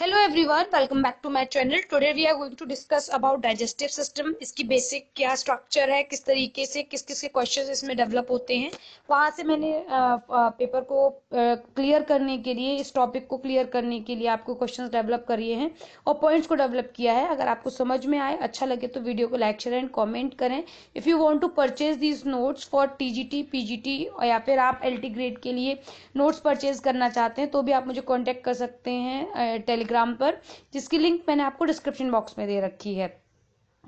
hello everyone welcome back to my channel today we are going to discuss about digestive system इसकी basic क्या structure है किस तरीके से किस किस के क्वेश्चंस इसमें डेवलप होते हैं वहां से मैंने पेपर को क्लियर करने के लिए इस टॉपिक को क्लियर करने के लिए आपको क्वेश्चंस डेवलप करिए हैं और पॉइंट्स को डेवलप किया है अगर आपको समझ में आए अच्छा लगे तो वीडियो को लाइक शेयर एंड कॉमेंट करें if you want to purchase these notes for T G T P G T या फिर आप एल ग्रेड के लिए नोट्स परचेज करना चाहते हैं तो भी आप मुझे कॉन्टेक्ट कर सकते हैं टेली टेलीग्राम पर जिसकी लिंक मैंने आपको डिस्क्रिप्शन बॉक्स में दे रखी है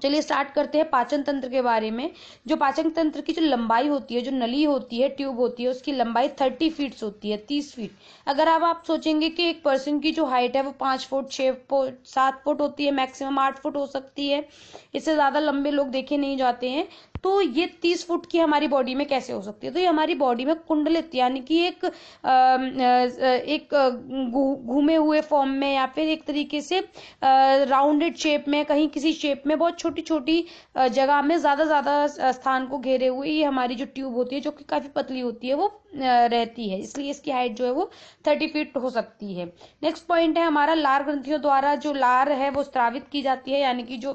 चलिए स्टार्ट करते हैं पाचन तंत्र के बारे में जो पाचन तंत्र की जो लंबाई होती है जो नली होती है ट्यूब होती है उसकी लंबाई थर्टी फीट होती है तीस फीट अगर आप, आप सोचेंगे कि एक पर्सन की जो हाइट है वो पांच फुट छह फुट सात फुट होती है मैक्सिमम आठ फुट हो सकती है इससे ज़्यादा लंबे लोग देखे नहीं जाते हैं तो ये तीस फुट की हमारी बॉडी में कैसे हो सकती है तो ये हमारी बॉडी में कुंडलित यानी कि एक आ, एक घूमे हुए फॉर्म में या फिर एक तरीके से राउंडेड शेप में कहीं किसी शेप में बहुत छोटी छोटी जगह में ज़्यादा ज़्यादा स्थान को घेरे हुए ये हमारी जो ट्यूब होती है जो कि काफ़ी पतली होती है वो रहती है इसलिए इसकी हाइट जो है वो थर्टी फीट हो सकती है नेक्स्ट पॉइंट है हमारा लार ग्रंथियों द्वारा जो लार है वो स्त्रावित की जाती है यानी कि जो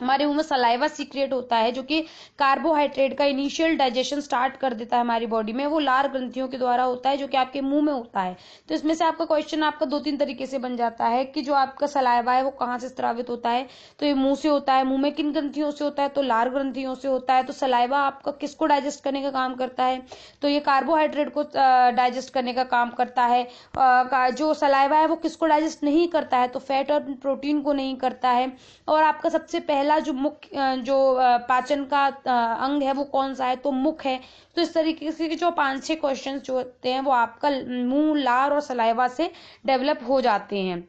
हमारे मुंह में सलाइवा सीक्रेट होता है जो कि कार्बोहाइड्रेट का इनिशियल डाइजेशन स्टार्ट कर देता है हमारी बॉडी में वो लार ग्रंथियों के द्वारा होता है जो कि आपके मुंह में होता है तो इसमें से आपका क्वेश्चन आपका दो तीन तरीके से बन जाता है कि जो आपका सलाइवा है वो कहाँ से स्त्रावित होता है तो ये मुंह से होता है मुंह में किन ग्रंथियों से होता है तो लार ग्रंथियों से होता है तो सलाइवा आपका किसको डाइजेस्ट करने का काम करता है तो ये कार्बोहाइड्रेट को डाइजेस्ट करने का काम करता है जो सलाइवा है वो किसको डाइजेस्ट नहीं करता है तो फैट और प्रोटीन को नहीं करता है और आपका सबसे पहले पहला जो मुख्य जो पाचन का अंग है वो कौन सा है तो मुख है तो इस तरीके से जो पांच छह क्वेश्चन जो होते हैं वो आपका मुंह लार और सलाइवा से डेवलप हो जाते हैं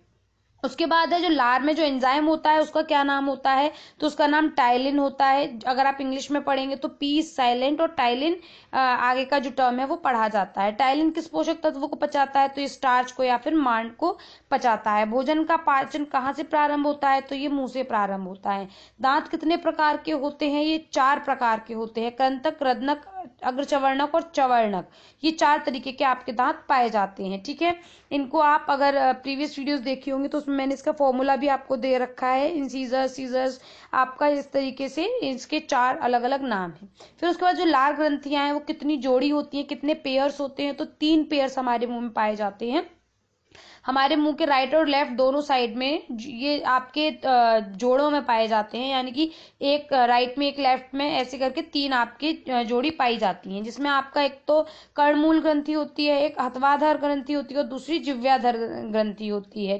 उसके बाद है जो लार में जो एंजाइम होता है उसका क्या नाम होता है तो उसका नाम टाइलिन होता है अगर आप इंग्लिश में पढ़ेंगे तो पी साइलेंट और टाइलिन आगे का जो टर्म है वो पढ़ा जाता है टाइलिन किस पोषक तत्व को पचाता है तो स्टार्च को या फिर मांड को पचाता है भोजन का पाचन कहाँ से प्रारंभ होता है तो ये मुंह से प्रारंभ होता है दांत कितने प्रकार के होते हैं ये चार प्रकार के होते हैं कंतक रदनक अग्रचवर्णक और चवर्णक ये चार तरीके के आपके दांत पाए जाते हैं ठीक है इनको आप अगर प्रीवियस वीडियोस देखी होंगी तो उसमें मैंने इसका फॉर्मूला भी आपको दे रखा है इन सीजर्स आपका इस तरीके से इसके चार अलग अलग नाम है फिर उसके बाद जो लार ग्रंथियां हैं वो कितनी जोड़ी होती हैं कितने पेयर्स होते हैं तो तीन पेयर्स हमारे मुंह में पाए जाते हैं हमारे मुंह के राइट और लेफ्ट दोनों साइड में ये आपके जोड़ों में पाए जाते हैं यानी कि एक राइट में एक लेफ्ट में ऐसे करके तीन आपकी जोड़ी पाई जाती हैं जिसमें आपका एक तो कर्णमूल ग्रंथि होती है एक हथवाधार ग्रंथि होती है और दूसरी जिव्याधर ग्रंथि होती है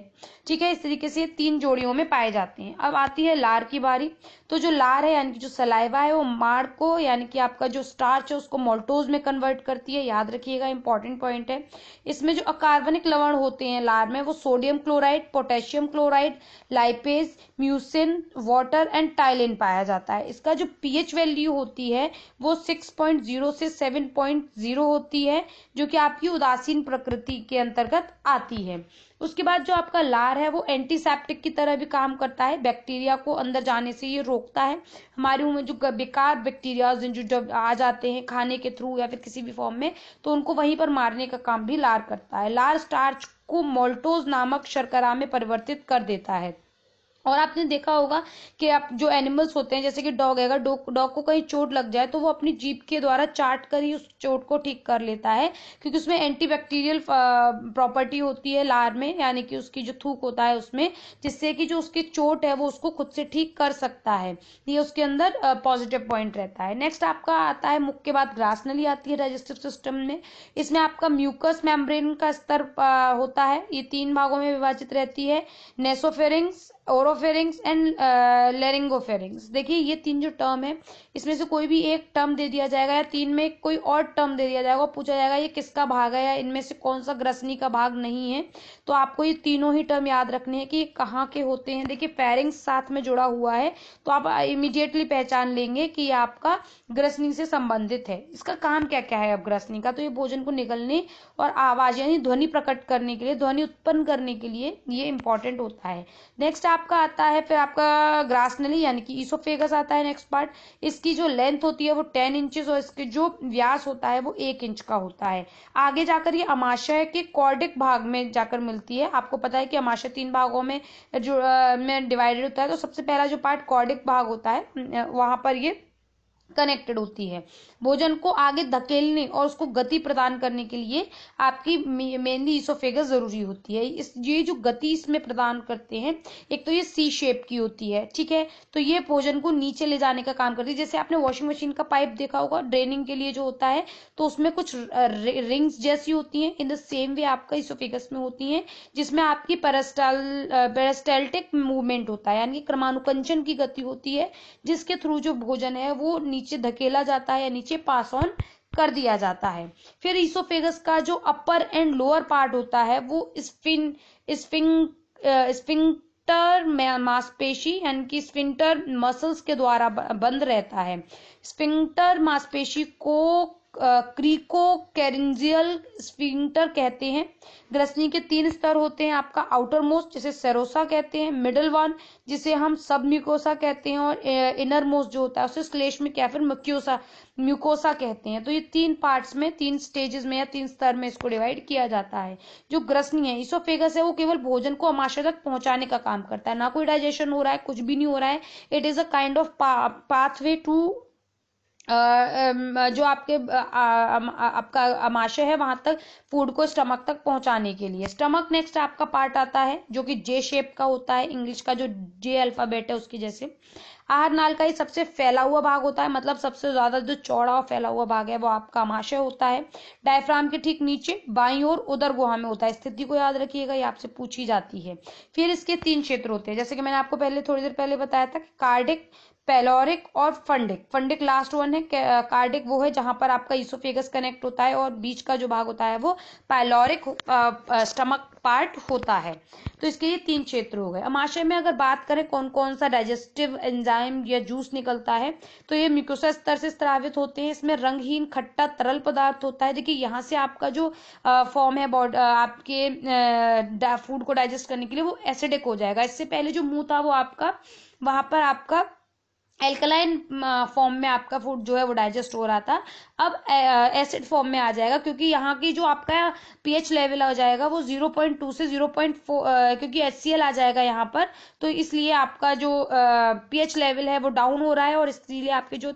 ठीक है इस तरीके से ये तीन जोड़ियों में पाए जाते हैं अब आती है लार की बारी तो जो लार है यानी कि जो सलाइवा है वो मार को यानी कि आपका जो स्टार्च है उसको मोल्टोज में कन्वर्ट करती है याद रखिएगा इंपॉर्टेंट पॉइंट है इसमें जो अकार्बनिक लवण होते हैं लार आहार में वो sodium chloride potassium chloride lipase mucin water and ptyalin पाया जाता है इसका जो पीएच वैल्यू होती है वो 6.0 से 7.0 होती है जो कि आपकी उदासीन प्रकृति के अंतर्गत आती है उसके बाद जो आपका लार है वो एंटीसेप्टिक की तरह भी काम करता है बैक्टीरिया को अंदर जाने से ये रोकता है हमारे मुंह में जो बेकार बैक्टीरियाज जो जब आ जाते हैं खाने के थ्रू या फिर किसी भी फॉर्म में तो उनको वहीं पर मारने का काम भी लार करता है लार स्टार्च को मोल्टोज नामक शर्करा में परिवर्तित कर देता है और आपने देखा होगा कि आप जो एनिमल्स होते हैं जैसे कि डॉग है अगर डॉग को कहीं चोट लग जाए तो वो अपनी जीप के द्वारा चाट कर ही उस चोट को ठीक कर लेता है क्योंकि उसमें एंटीबैक्टीरियल प्रॉपर्टी होती है लार में यानी कि उसकी जो थूक होता है उसमें जिससे कि जो उसकी चोट है वो उसको खुद से ठीक कर सकता है ये उसके अंदर पॉजिटिव पॉइंट रहता है नेक्स्ट आपका आता है मुख के बाद ग्रास नली आती है डाइजेस्टिव सिस्टम में इसमें आपका म्यूकस मेम्ब्रेन का स्तर होता है ये तीन भागों में विभाजित रहती है नेसोफेरिंग्स ओरोफेरिंग्स एंड लेरिंगोफेरिंग्स देखिए ये तीन जो टर्म है इसमें से कोई भी एक टर्म दे दिया जाएगा या तीन में कोई और टर्म दे दिया जाएगा पूछा जाएगा ये किसका भाग है या इनमें से कौन सा ग्रसनी का भाग नहीं है तो आपको ये तीनों ही टर्म याद रखने हैं कि ये कहाँ के होते हैं देखिए फेरिंग्स साथ में जुड़ा हुआ है तो आप इमिडिएटली पहचान लेंगे कि ये आपका ग्रसनी से संबंधित है इसका काम क्या क्या है अब ग्रसनी का तो ये भोजन को निकलने और आवाज यानी ध्वनि प्रकट करने के लिए ध्वनि उत्पन्न करने के लिए ये इंपॉर्टेंट होता है नेक्स्ट आप आपका आता है फिर आपका नली यानी कि इसोफेगस आता है नेक्स्ट पार्ट इसकी जो लेंथ होती है वो टेन इंचेस और इसके जो व्यास होता है वो एक इंच का होता है आगे जाकर ये अमाशय के कॉर्डिक भाग में जाकर मिलती है आपको पता है कि अमाशय तीन भागों में जो में डिवाइडेड होता है तो सबसे पहला जो पार्ट कॉर्डिक भाग होता है वहां पर ये कनेक्टेड होती है भोजन को आगे धकेलने और उसको गति प्रदान करने के लिए आपकी मेहंदी इसोफेगस जरूरी होती है इस ये जो गति इसमें प्रदान करते हैं एक तो ये सी शेप की होती है ठीक है तो ये भोजन को नीचे ले जाने का काम करती है जैसे आपने वॉशिंग मशीन का पाइप देखा होगा ड्रेनिंग के लिए जो होता है तो उसमें कुछ रिंग्स जैसी होती है इन द सेम वे आपका इसोफेगस में होती है जिसमें आपकी पेरास्टाल पेरास्टेल्टिक मूवमेंट होता है यानी क्रमानुकंचन की गति होती है जिसके थ्रू जो भोजन है वो नीचे धकेला जाता है या नीचे पास ऑन कर दिया जाता है फिर ईसोफेगस का जो अपर एंड लोअर पार्ट होता है वो स्पिन स्पिंग स्पिंटर मांसपेशी यानी कि स्पिंटर मसल्स के द्वारा बंद रहता है स्पिंटर मांसपेशी को क्रीकोकैरिंजियल स्फिंक्टर कहते हैं ग्रसनी के तीन स्तर होते हैं आपका आउटर मोस्ट जिसे सेरोसा कहते हैं मिडल वन जिसे हम सब म्यूकोसा कहते हैं और इनर मोस्ट जो होता है उसे में क्या फिर मक्योसा म्यूकोसा कहते हैं तो ये तीन पार्ट्स में तीन स्टेजेस में या तीन स्तर में इसको डिवाइड किया जाता है जो ग्रसनी है इसोफेगस है वो केवल भोजन को अमाशय तक पहुंचाने का काम करता है ना कोई डाइजेशन हो रहा है कुछ भी नहीं हो रहा है it is a kind of pathway to जो आपके आपका अमाशय है वहां तक फूड को स्टमक तक पहुंचाने के लिए स्टमक नेक्स्ट आपका पार्ट आता है जो कि जे शेप का होता है इंग्लिश का जो जे अल्फाबेट है उसकी जैसे आहार नाल का ही सबसे फैला हुआ भाग होता है मतलब सबसे ज्यादा जो चौड़ा और फैला हुआ भाग है वो आपका अमाशय होता है डायफ्राम के ठीक नीचे बाई और उधर गुहा में होता है स्थिति को याद रखिएगा ये आपसे पूछी जाती है फिर इसके तीन क्षेत्र होते हैं जैसे कि मैंने आपको पहले थोड़ी देर पहले बताया था कार्डिक पेलोरिक और फंडिक फंडिक लास्ट वन है कार्डिक वो है जहां पर आपका इसोफेगस कनेक्ट होता है और बीच का जो भाग होता है वो पैलोरिक स्टमक पार्ट होता है तो इसके लिए तीन क्षेत्र हो गए अमाशय में अगर बात करें कौन कौन सा डाइजेस्टिव एंजाइम या जूस निकलता है तो ये म्यूकोसा स्तर से स्त्रावित होते हैं इसमें रंगहीन खट्टा तरल पदार्थ होता है देखिए यहाँ से आपका जो फॉर्म है बॉडी आपके फूड को डाइजेस्ट करने के लिए वो एसिडिक हो जाएगा इससे पहले जो मुंह था वो आपका वहां पर आपका एल्कलाइन फॉर्म uh, में आपका फूड जो है वो डाइजेस्ट हो रहा था अब एसिड फॉर्म में आ जाएगा क्योंकि यहाँ की जो आपका पीएच लेवल हो जाएगा वो जीरो पॉइंट टू से जीरो पॉइंट फोर क्योंकि एच आ जाएगा यहाँ पर तो इसलिए आपका जो पीएच लेवल है वो डाउन हो रहा है और इसलिए आपके जो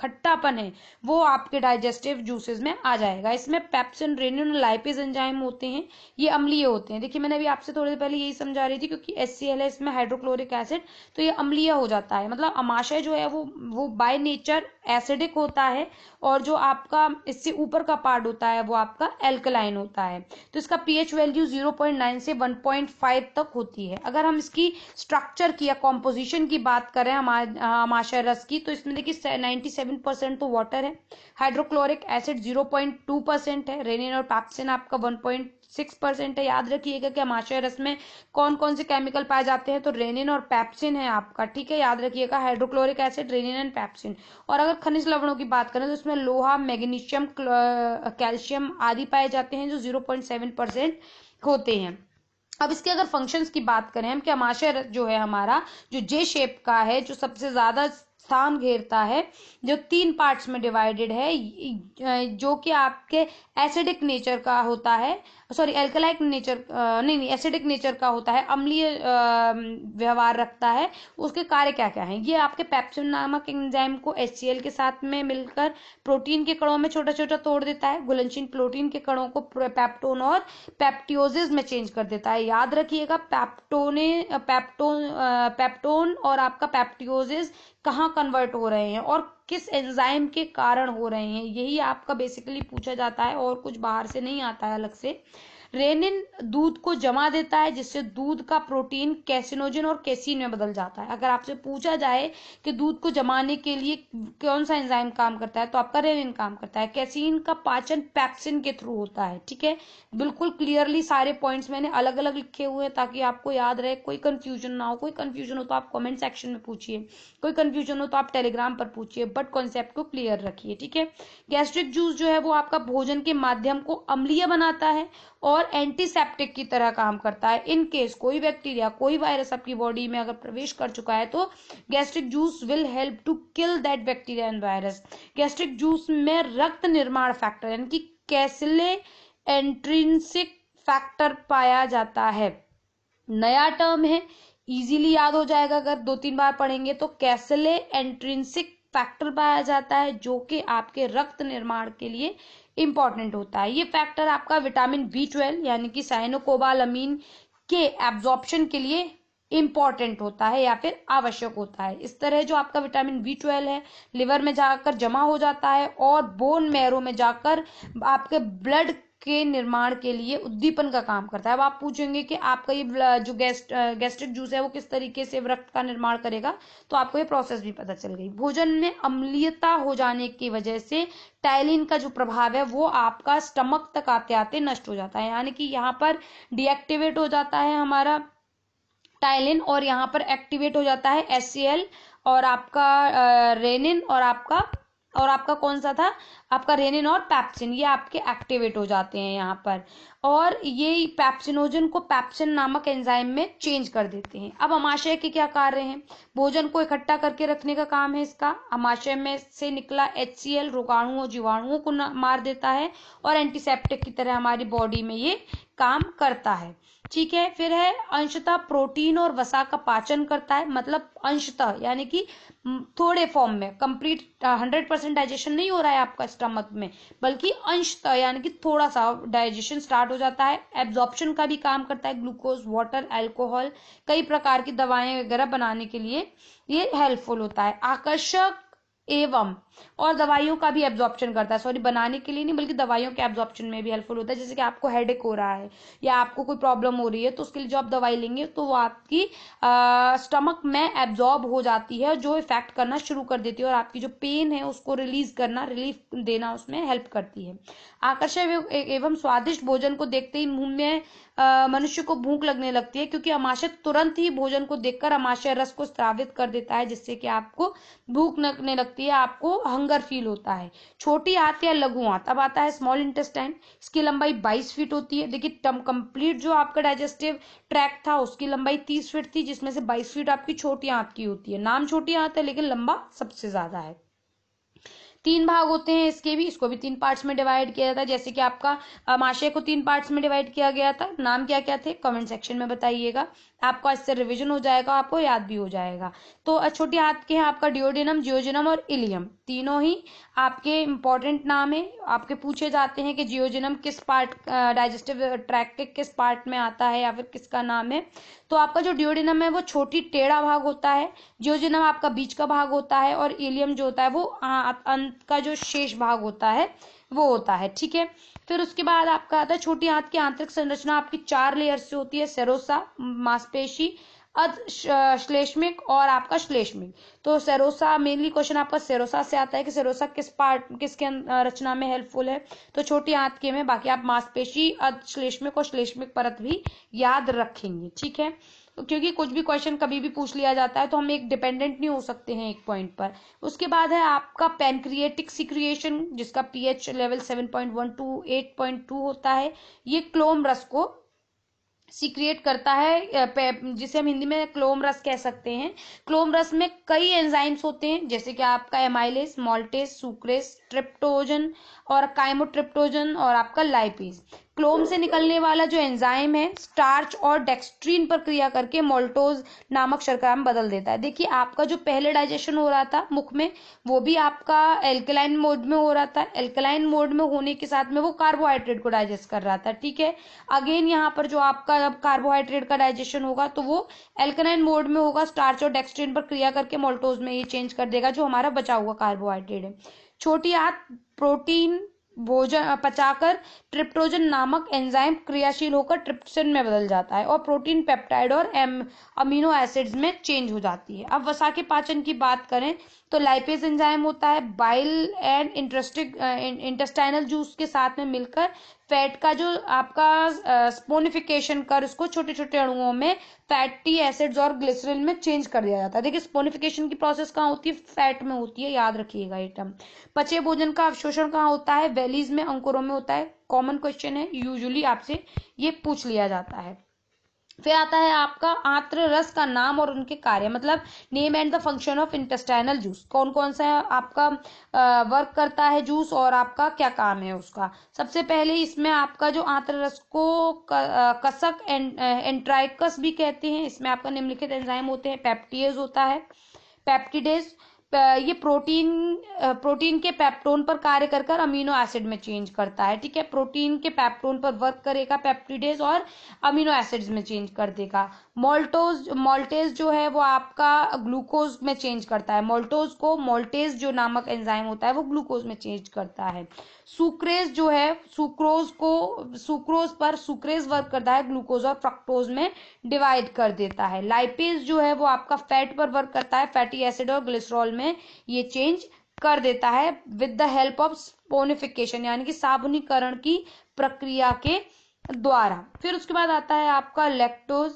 खट्टापन है वो आपके डाइजेस्टिव जूसेस में आ जाएगा इसमें पेप्सिन रेनिन लाइपिज एंजाइम होते हैं ये अम्लीय होते हैं देखिए मैंने अभी आपसे थोड़ी देर पहले यही समझा रही थी क्योंकि एस है इसमें हाइड्रोक्लोरिक एसिड तो ये अम्लीय हो जाता है मतलब अमाशय जो है वो वो बाय नेचर एसिडिक होता है और जो आपका इससे ऊपर का पार्ट होता है वो आपका एल्कलाइन होता है तो इसका पीएच वैल्यू 0.9 से 1.5 तक होती है अगर हम इसकी स्ट्रक्चर की या कॉम्पोजिशन की बात करें हमाशय रस की तो इसमें देखिए 97 परसेंट तो वाटर है हाइड्रोक्लोरिक एसिड 0.2 परसेंट है रेनिन और पैक्सिन आपका 1.5 सिक्स परसेंट है याद रखिएगा कि अमाशय रस में कौन कौन से केमिकल पाए जाते हैं तो रेनिन और पैप्सिन है आपका ठीक है याद रखिएगा hydrochloric acid rennin and pepsin और अगर खनिज लवणों की बात करें तो इसमें लोहा मैग्नीशियम कैल्शियम आदि पाए जाते हैं जो जीरो पॉइंट सेवन परसेंट होते हैं अब इसके अगर फंक्शंस की बात करें हम कि अमाशय जो है हमारा जो जे शेप का है जो सबसे ज्यादा स्थान घेरता है जो तीन पार्ट्स में डिवाइडेड है जो कि आपके एसिडिक नेचर का होता है सॉरी एल्कलाइक नेचर नहीं नहीं एसिडिक नेचर का होता है अम्लीय व्यवहार रखता है उसके कार्य क्या क्या हैं ये आपके पैप्सिन नामक एंजाइम को एच के साथ में मिलकर प्रोटीन के कणों में छोटा छोटा तोड़ देता है घुलनशील प्रोटीन के कणों को पैप्टोन और पैप्टियोजिस में चेंज कर देता है याद रखिएगा पैप्टोने पैप्टोन पैप्टोन और आपका पैप्टियोजिस कहाँ कन्वर्ट हो रहे हैं और किस एंजाइम के कारण हो रहे हैं यही आपका बेसिकली पूछा जाता है और कुछ बाहर से नहीं आता है अलग से रेनिन दूध को जमा देता है जिससे दूध का प्रोटीन कैसिनोजन और कैसीन में बदल जाता है अगर आपसे पूछा जाए कि दूध को जमाने के लिए कौन सा एंजाइम काम करता है तो आपका रेनिन काम करता है कैसीन का पाचन पैप्सिन के थ्रू होता है ठीक है बिल्कुल क्लियरली सारे पॉइंट्स मैंने अलग अलग लिखे हुए हैं ताकि आपको याद रहे कोई कंफ्यूजन ना हो कोई कंफ्यूजन हो तो आप कॉमेंट सेक्शन में पूछिए कोई कंफ्यूजन हो तो आप टेलीग्राम पर पूछिए बट कॉन्सेप्ट को क्लियर रखिए ठीक है गैस्ट्रिक जूस जो है वो आपका भोजन के माध्यम को अम्लीय बनाता है और और एंटीसेप्टिक की तरह काम करता है इन केस कोई बैक्टीरिया कोई वायरस आपकी बॉडी में अगर प्रवेश कर चुका है तो gastric juice will help to kill that bacteria and virus gastric juice में रक्त निर्माण फैक्टर यानी कि कैसले एंट्रिंसिक फैक्टर पाया जाता है नया टर्म है इजीली याद हो जाएगा अगर दो तीन बार पढ़ेंगे तो कैसले एंट्रिंसिक फैक्टर पाया जाता है जो कि आपके रक्त निर्माण के लिए इंपॉर्टेंट होता है ये फैक्टर आपका विटामिन बी ट्वेल्व यानी कि साइनोकोबालमीन के एब्जॉर्प्शन के लिए इम्पॉर्टेंट होता है या फिर आवश्यक होता है इस तरह जो आपका विटामिन बी ट्वेल्व है लिवर में जाकर जमा हो जाता है और बोन मैरो में जाकर आपके ब्लड के निर्माण के लिए उद्दीपन का काम करता है अब आप पूछेंगे कि आपका ये जो गैस्ट गैस्ट्रिक जूस है वो किस तरीके से रक्त का निर्माण करेगा तो आपको ये प्रोसेस भी पता चल गई भोजन में अम्लीयता हो जाने की वजह से टाइलिन का जो प्रभाव है वो आपका स्टमक तक आते आते नष्ट हो जाता है यानी कि यहाँ पर डिएक्टिवेट हो जाता है हमारा टाइलिन और यहाँ पर एक्टिवेट हो जाता है एस और आपका रेनिन और आपका और आपका कौन सा था आपका रेनिन और पैप्सिन ये आपके एक्टिवेट हो जाते हैं यहाँ पर और ये पैप्सिनोजन को पैप्सिन नामक एंजाइम में चेंज कर देते हैं अब अमाशय के क्या कार्य हैं भोजन को इकट्ठा करके रखने का काम है इसका अमाशय में से निकला एच सी एल रोगाणुओं जीवाणुओं को मार देता है और एंटीसेप्टिक की तरह हमारी बॉडी में ये काम करता है ठीक है फिर है अंशतः प्रोटीन और वसा का पाचन करता है मतलब अंशतः यानी कि हम्म, थोड़े फॉर्म में कंप्लीट हंड्रेड परसेंट डाइजेशन नहीं हो रहा है आपका स्टमक में बल्कि अंशतः यानी कि थोड़ा सा डाइजेशन स्टार्ट हो जाता है एब्जॉर्प्शन का भी काम करता है ग्लूकोज वाटर एल्कोहल कई प्रकार की दवाएं वगैरह बनाने के लिए ये हेल्पफुल होता है आकर्षक एवं और दवाइयों का भी एब्जॉर्प्शन करता है सॉरी बनाने के लिए नहीं बल्कि दवाइयों के एब्जॉर्प्शन में भी हेल्पफुल होता है जैसे कि आपको हेडेक हो रहा है या आपको कोई प्रॉब्लम हो रही है तो उसके लिए जो आप दवाई लेंगे तो वो आपकी स्टमक में एब्जॉर्ब हो जाती है जो इफेक्ट करना शुरू कर देती है और आपकी जो पेन है उसको रिलीज करना रिलीफ देना उसमें हेल्प करती है आकर्षक एवं स्वादिष्ट भोजन को देखते ही मुंह में मनुष्य को भूख लगने लगती है क्योंकि अमाशय तुरंत ही भोजन को देखकर अमाशय रस को स्त्रावित कर देता है जिससे कि आपको भूख लगने लगती है आपको हंगर फील होता है छोटी आंत या लघु आंत अब आता है स्मॉल इंटेस्टाइन इसकी लंबाई बाईस फीट होती है देखिए टम कंप्लीट जो आपका डाइजेस्टिव ट्रैक था उसकी लंबाई तीस फीट थी जिसमें से बाईस फीट आपकी छोटी आंत की होती है नाम छोटी आंत है लेकिन लंबा सबसे ज्यादा है तीन भाग होते हैं इसके भी इसको भी तीन पार्ट्स में डिवाइड किया जाता है जैसे कि आपका माशे को तीन पार्ट्स में डिवाइड किया गया था नाम क्या क्या थे कमेंट सेक्शन में बताइएगा आपका इससे रिविजन हो जाएगा आपको याद भी हो जाएगा तो छोटे हाथ के हैं आपका डिओडिनम जियोजिनम और इलियम तीनों ही आपके इंपॉर्टेंट नाम है आपके पूछे जाते हैं कि जियोजिनम किस पार्ट डाइजेस्टिव ट्रैक के किस पार्ट में आता है या फिर किसका नाम है तो आपका जो डिओडिनम है वो छोटी टेढ़ा भाग होता है जियोजिनम आपका बीच का भाग होता है और इलियम जो होता है वो अंत का जो शेष भाग होता है वो होता है ठीक है फिर उसके बाद आपका आता है छोटी आंत की आंतरिक संरचना आपकी चार लेयर से होती है सेरोसा मांसपेशी अश्लेष्मिक और आपका श्लेष्मिक तो सेरोसा मेनली क्वेश्चन आपका सेरोसा से आता है कि सेरोसा किस पार्ट किसके अं, रचना में हेल्पफुल है तो छोटी आंत के में बाकी आप मांसपेशी अश्लेष्मिक और श्लेष्मिक परत भी याद रखेंगे ठीक है तो क्योंकि कुछ भी क्वेश्चन कभी भी पूछ लिया जाता है तो हम एक डिपेंडेंट नहीं हो सकते हैं एक पॉइंट पर उसके बाद है आपका पेनक्रिएटिक सिक्रिएशन जिसका pH level seven point one to eight point two होता है ये क्लोम रस को सीक्रिएट करता है जिसे हम हिंदी में क्लोम रस कह सकते हैं क्लोम रस में कई एंजाइम्स होते हैं जैसे कि आपका एमाइलेस मोल्टेस सुक्रेस ट्रिप्टोजन और काइमोट्रिप्टोजन और आपका लाइपेज क्लोम से निकलने वाला जो एंजाइम है स्टार्च और डेक्सट्रीन पर क्रिया करके मोल्टोज नामक शर्करा में बदल देता है देखिए आपका जो पहले डाइजेशन हो रहा था मुख में वो भी आपका एल्कलाइन मोड में हो रहा था एल्कलाइन मोड में होने के साथ में वो कार्बोहाइड्रेट को डाइजेस्ट कर रहा था ठीक है अगेन यहाँ पर जो आपका अब कार्बोहाइड्रेट का डाइजेशन होगा तो वो एल्कलाइन मोड में होगा स्टार्च और डेक्सट्रीन पर क्रिया करके मोल्टोज में ये चेंज कर देगा जो हमारा बचा हुआ कार्बोहाइड्रेट है छोटी आत प्रोटीन भोजन पचाकर ट्रिप्टोजन नामक एंजाइम क्रियाशील होकर ट्रिप्टोजन में बदल जाता है और प्रोटीन पेप्टाइड और एम अमीनो एसिड्स में चेंज हो जाती है अब वसा के पाचन की बात करें तो लाइपेज एंजाइम होता है बाइल एंड इंटरेस्टिक इंटेस्टाइनल जूस के साथ में मिलकर फैट का जो आपका स्पोनिफिकेशन कर उसको छोटे छोटे अणुओं में फैटी एसिड्स और ग्लिसरिन में चेंज कर दिया जाता है देखिए स्पोनिफिकेशन की प्रोसेस कहाँ होती है फैट में होती है याद रखिएगा आइटम पचे भोजन का अवशोषण कहाँ होता है वैलीज में अंकुरों में होता है कॉमन क्वेश्चन है यूजुअली आपसे ये पूछ लिया जाता है फिर आता है आपका आंत्र रस का नाम और उनके कार्य मतलब name and the function of intestinal juice कौन कौन सा आपका वर्क करता है जूस और आपका क्या काम है उसका सबसे पहले इसमें आपका जो आंत्र रस को कसक एंट्राइकस भी कहते हैं इसमें आपका निम्नलिखित एंजाइम होते हैं पेप्टीज होता है पेप्टीडेज ये प्रोटीन प्रोटीन के पैप्टोन पर कार्य कर कर अमीनो एसिड में चेंज करता है ठीक है प्रोटीन के पैप्टोन पर वर्क करेगा पैप्टिडेज और अमीनो एसिड्स में चेंज कर देगा मोल्टोज मोल्टेज जो है वो आपका ग्लूकोज में चेंज करता है मोल्टोज को मोल्टेज जो नामक एंजाइम होता है वो ग्लूकोज में चेंज करता है सुक्रेज जो है सुक्रोज को सुक्रोज पर सुक्रेज वर्क करता है ग्लूकोज और फ्रक्टोज में डिवाइड कर देता है लाइपेज जो है वो आपका फैट पर वर्क करता है फैटी एसिड और ग्लिसरॉल में ये चेंज कर देता है with the help of saponification यानी कि साबुनीकरण की प्रक्रिया के द्वारा फिर उसके बाद आता है आपका लैक्टोज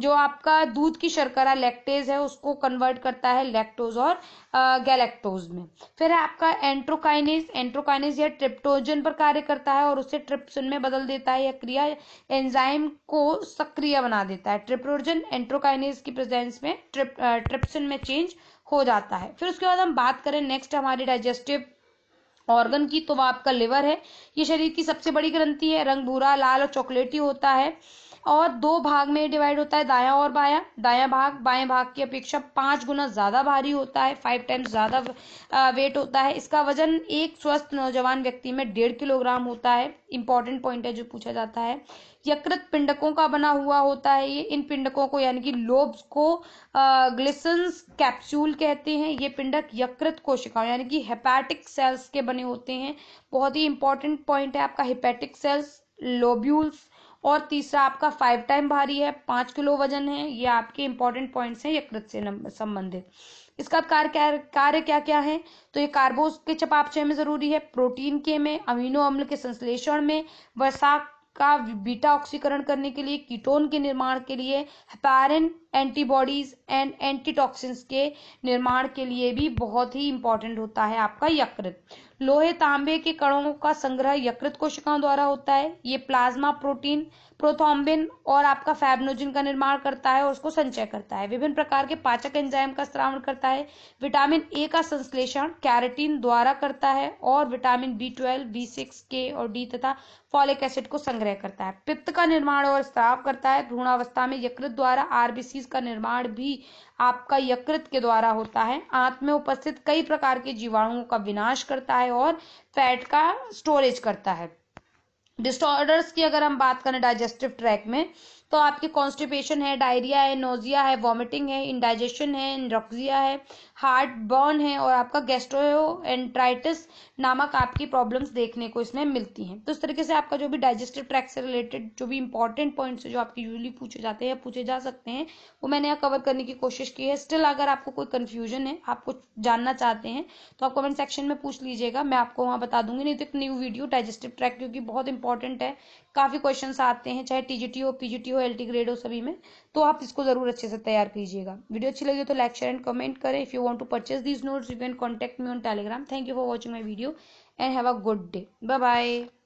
जो आपका दूध की शर्करा लैक्टेज है उसको कन्वर्ट करता है लैक्टोज और गैलेक्टोज में फिर है आपका एंट्रोकाइनेज एंट्रोकाइनेज यह ट्रिप्टोजन पर कार्य करता है और उसे ट्रिप्सिन में बदल देता है यह क्रिया एंजाइम को सक्रिय बना देता है ट्रिप्टोजन एंट्रोकाइनेज की प्रेजेंस में ट्रिप ट्रिप्सिन में चेंज हो जाता है फिर उसके बाद हम बात करें नेक्स्ट हमारी डाइजेस्टिव ऑर्गन की तो वह आपका लिवर है ये शरीर की सबसे बड़ी ग्रंथि है रंग भूरा लाल और चॉकलेटी होता है और दो भाग में डिवाइड होता है दाया और बाया दाया भाग बाएं भाग की अपेक्षा पांच गुना ज्यादा भारी होता है फाइव टाइम्स ज्यादा वेट होता है इसका वजन एक स्वस्थ नौजवान व्यक्ति में डेढ़ किलोग्राम होता है इंपॉर्टेंट पॉइंट है जो पूछा जाता है यकृत पिंडकों का बना हुआ होता है ये इन पिंडकों को यानी कि लोब्स को ग्लिसंस कैप्सूल कहते हैं ये पिंडक यकृत कोशिकाओं यानी कि हेपेटिक सेल्स के बने होते हैं बहुत ही इंपॉर्टेंट पॉइंट है आपका हेपेटिक सेल्स लोब्यूल्स और तीसरा आपका फाइव टाइम भारी है पांच किलो वजन है ये आपके इंपॉर्टेंट पॉइंट्स हैं यकृत से संबंधित इसका कार्य क्या कार्य क्या क्या है तो ये कार्बोज के चपापचय में जरूरी है प्रोटीन के में अमीनो अम्ल के संश्लेषण में वसा का बीटा ऑक्सीकरण करने के लिए कीटोन के निर्माण के लिए हेपारिन एंटीबॉडीज एंड एंटीटॉक्सिन्स के निर्माण के लिए भी बहुत ही इंपॉर्टेंट होता है आपका यकृत लोहे तांबे के कणों का संग्रह यकृत कोशिकाओं द्वारा होता है ये प्लाज्मा प्रोटीन प्रोथोम्बिन और आपका फैबनोजिन का निर्माण करता है और उसको संचय करता है विभिन्न प्रकार के पाचक एंजाइम का श्रावण करता है विटामिन ए का संश्लेषण कैरेटीन द्वारा करता है और vitamin B twelve B six के और डी तथा फॉलिक एसिड को संग्रह करता है पित्त का निर्माण और स्त्राव करता है भ्रूणावस्था में यकृत द्वारा आरबीसी का निर्माण भी आपका यकृत के द्वारा होता है आंत में उपस्थित कई प्रकार के जीवाणुओं का विनाश करता है और फैट का स्टोरेज करता है डिस्टॉर्डर्स की अगर हम बात करें डाइजेस्टिव ट्रैक में तो आपके कॉन्स्टिपेशन है डायरिया है नोजिया है वॉमिटिंग है इंडाइजेशन है इंडोक्सिया है हार्ट बर्न है और आपका एंट्राइटिस नामक आपकी प्रॉब्लम्स देखने को इसमें मिलती हैं तो इस तरीके से आपका जो भी डाइजेस्टिव ट्रैक से रिलेटेड जो भी इंपॉर्टेंट पॉइंट्स जो आपके यूजली पूछे जाते हैं पूछे जा सकते हैं वो मैंने यहाँ कवर करने की कोशिश की है स्टिल अगर आपको कोई कन्फ्यूजन है आप कुछ जानना चाहते हैं तो आप कमेंट सेक्शन में पूछ लीजिएगा मैं आपको वहाँ बता दूंगी नहीं तो एक न्यू वीडियो डाइजेस्टिव ट्रैक क्योंकि बहुत इंपॉर्टेंट है काफ़ी क्वेश्चन आते हैं चाहे टीजीटी हो पीजीटी हो एलटी ग्रेड हो सभी में तो आप इसको ज़रूर अच्छे से तैयार कीजिएगा वीडियो अच्छी लगी तो लाइक शेयर एंड कमेंट करें इफ़ यू want to purchase these notes you can contact me on telegram thank you for watching my video and have a good day bye bye